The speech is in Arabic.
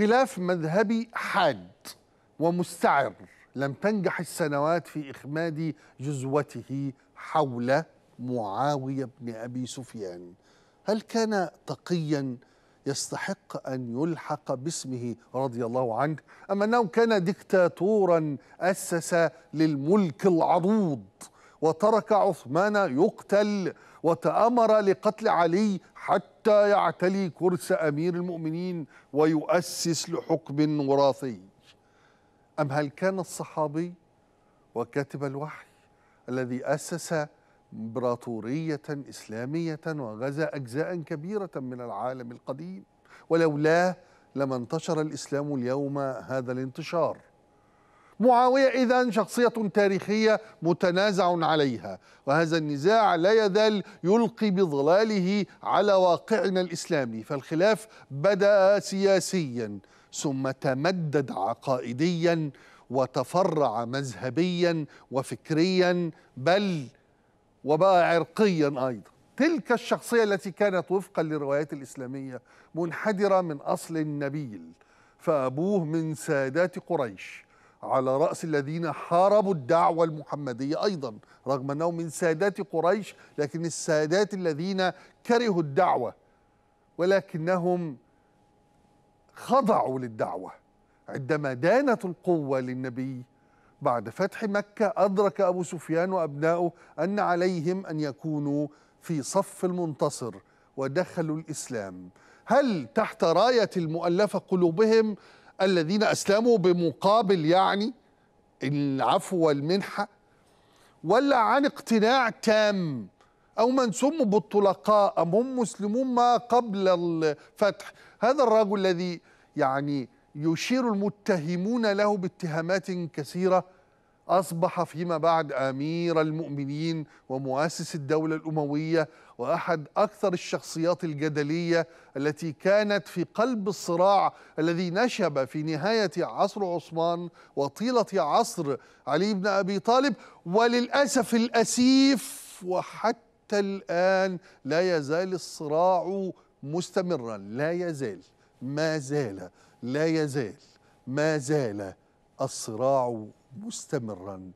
خلاف مذهبي حاد ومستعر لم تنجح السنوات في إخماد جزوته حول معاوية بن أبي سفيان هل كان تقيا يستحق أن يلحق باسمه رضي الله عنه أم أنه كان ديكتاتورا أسس للملك العضوض وترك عثمان يقتل وتآمر لقتل علي حتى يعتلي كرسي أمير المؤمنين ويؤسس لحكم وراثي أم هل كان الصحابي وكاتب الوحي الذي أسس إمبراطورية إسلامية وغزا أجزاء كبيرة من العالم القديم ولولاه لما انتشر الإسلام اليوم هذا الانتشار معاوية إذا شخصية تاريخية متنازع عليها وهذا النزاع لا يزال يلقي بظلاله على واقعنا الإسلامي فالخلاف بدأ سياسيا ثم تمدد عقائديا وتفرع مذهبيا وفكريا بل وبقى عرقيا أيضا تلك الشخصية التي كانت وفقا للروايات الإسلامية منحدرة من أصل نبيل فأبوه من سادات قريش على رأس الذين حاربوا الدعوة المحمدية أيضا رغم أنهم من سادات قريش لكن السادات الذين كرهوا الدعوة ولكنهم خضعوا للدعوة عندما دانت القوة للنبي بعد فتح مكة أدرك أبو سفيان وأبناؤه أن عليهم أن يكونوا في صف المنتصر ودخلوا الإسلام هل تحت راية المؤلفة قلوبهم الذين أسلموا بمقابل يعني العفو والمنحة ولا عن اقتناع تام أو من سموا بالطلقاء أم هم مسلمون ما قبل الفتح هذا الرجل الذي يعني يشير المتهمون له باتهامات كثيره أصبح فيما بعد أمير المؤمنين ومؤسس الدولة الأموية وأحد أكثر الشخصيات الجدلية التي كانت في قلب الصراع الذي نشب في نهاية عصر عثمان وطيلة عصر علي بن أبي طالب وللأسف الأسيف وحتى الآن لا يزال الصراع مستمرا لا يزال ما زال لا يزال ما زال الصراع مستمرا